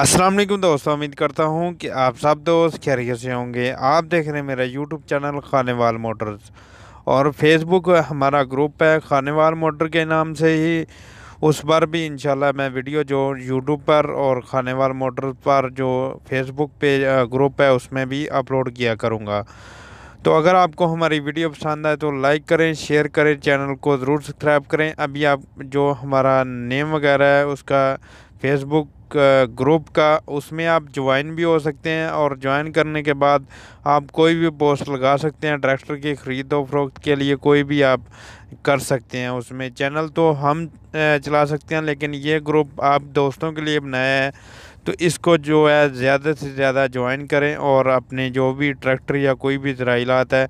अस्सलाम वालेकुम दोस्तों उम्मीद करता हूँ कि आप सब दोस्त खैरियत से होंगे आप देख रहे हैं मेरा यूट्यूब चैनल खाने वाल मोटर्स और फेसबुक हमारा ग्रुप है खाने वाल मोटर के नाम से ही उस पर भी इंशाल्लाह मैं वीडियो जो यूट्यूब पर और खाने वाल मोटर पर जो फेसबुक पे ग्रुप है उसमें भी अपलोड किया करूँगा तो अगर आपको हमारी वीडियो पसंद आए तो लाइक करें शेयर करें चैनल को ज़रूर सब्सक्राइब करें अभी आप जो हमारा नेम वगैरह है उसका फेसबुक ग्रुप का उसमें आप ज्वाइन भी हो सकते हैं और ज्वाइन करने के बाद आप कोई भी पोस्ट लगा सकते हैं ट्रैक्टर की खरीदो फरोख्त के लिए कोई भी आप कर सकते हैं उसमें चैनल तो हम चला सकते हैं लेकिन ये ग्रुप आप दोस्तों के लिए बनाया है तो इसको जो है ज़्यादा से ज़्यादा ज्वाइन करें और अपने जो भी ट्रैक्टर या कोई भी जराइलात है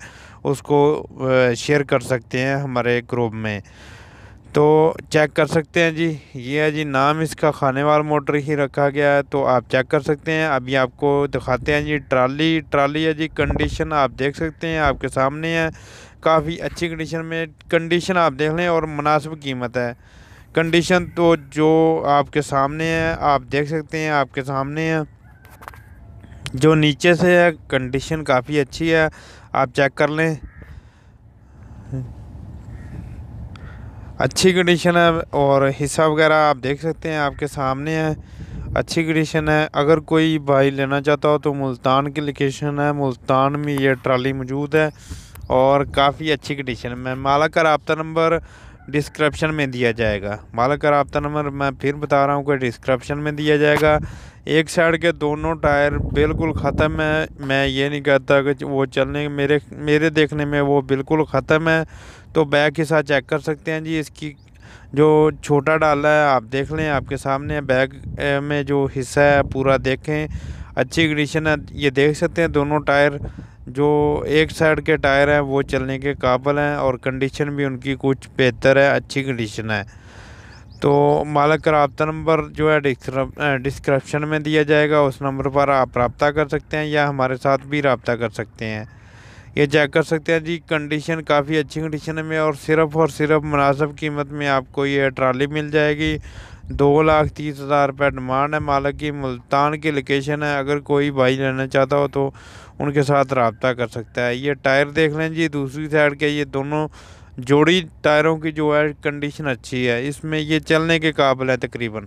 उसको शेयर कर सकते हैं हमारे ग्रुप में तो चेक कर सकते हैं जी ये है जी नाम इसका खाने वाला मोटर ही रखा गया है तो आप चेक कर सकते हैं अभी आपको दिखाते हैं जी ट्राली ट्राली है जी कंडीशन आप देख सकते हैं आपके सामने है काफ़ी अच्छी कंडीशन में कंडीशन आप देख लें और मुनासिब कीमत है कंडीशन तो जो आपके सामने है आप देख सकते हैं आपके सामने है जो नीचे से है कंडीशन काफ़ी अच्छी है आप चेक कर लें अच्छी कंडीशन है और हिस्सा वगैरह आप देख सकते हैं आपके सामने है अच्छी कंडीशन है अगर कोई भाई लेना चाहता हो तो मुल्तान की लोकेशन है मुल्तान में ये ट्राली मौजूद है और काफ़ी अच्छी कंडीशन में माला का रबता नंबर डिस्क्रिप्शन में दिया जाएगा माला का रबता नंबर मैं फिर बता रहा हूँ कि डिस्क्रिप्शन में दिया जाएगा एक साइड के दोनों टायर बिल्कुल ख़त्म है मैं ये नहीं कहता कि वो चलने मेरे मेरे देखने में वो बिल्कुल ख़त्म है तो बैक के साथ चेक कर सकते हैं जी इसकी जो छोटा डाला है आप देख लें आपके सामने बैग में जो हिस्सा है पूरा देखें अच्छी कंडीशन है ये देख सकते हैं दोनों टायर जो एक साइड के टायर हैं वो चलने के काबिल हैं और कंडीशन भी उनकी कुछ बेहतर है अच्छी कंडीशन है तो मालक का रबता नंबर जो है डिस्क्रिप्शन में दिया जाएगा उस नंबर पर आप रबता कर सकते हैं या हमारे साथ भी रबता कर सकते हैं ये चेक कर सकते हैं जी कंडीशन काफ़ी अच्छी कंडीशन में और सिर्फ़ और सिर्फ मुनासब कीमत में आपको ये ट्राली मिल जाएगी दो लाख तीस हज़ार रुपये डिमांड है मालक की मुल्तान की लोकेशन है अगर कोई भाई लेना चाहता हो तो उनके साथ रबता कर सकता है ये टायर देख लें जी दूसरी साइड के ये दोनों जोड़ी टायरों की जो है कंडीशन अच्छी है इसमें ये चलने के काबिल है तकरीबन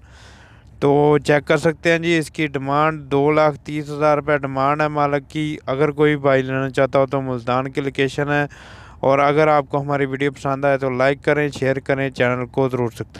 तो चेक कर सकते हैं जी इसकी डिमांड दो लाख तीस हज़ार रुपये डिमांड है मालक की अगर कोई बाई लेना चाहता हो तो मुल्तान की लोकेशन है और अगर आपको हमारी वीडियो पसंद आए तो लाइक करें शेयर करें चैनल को ज़रूर सकते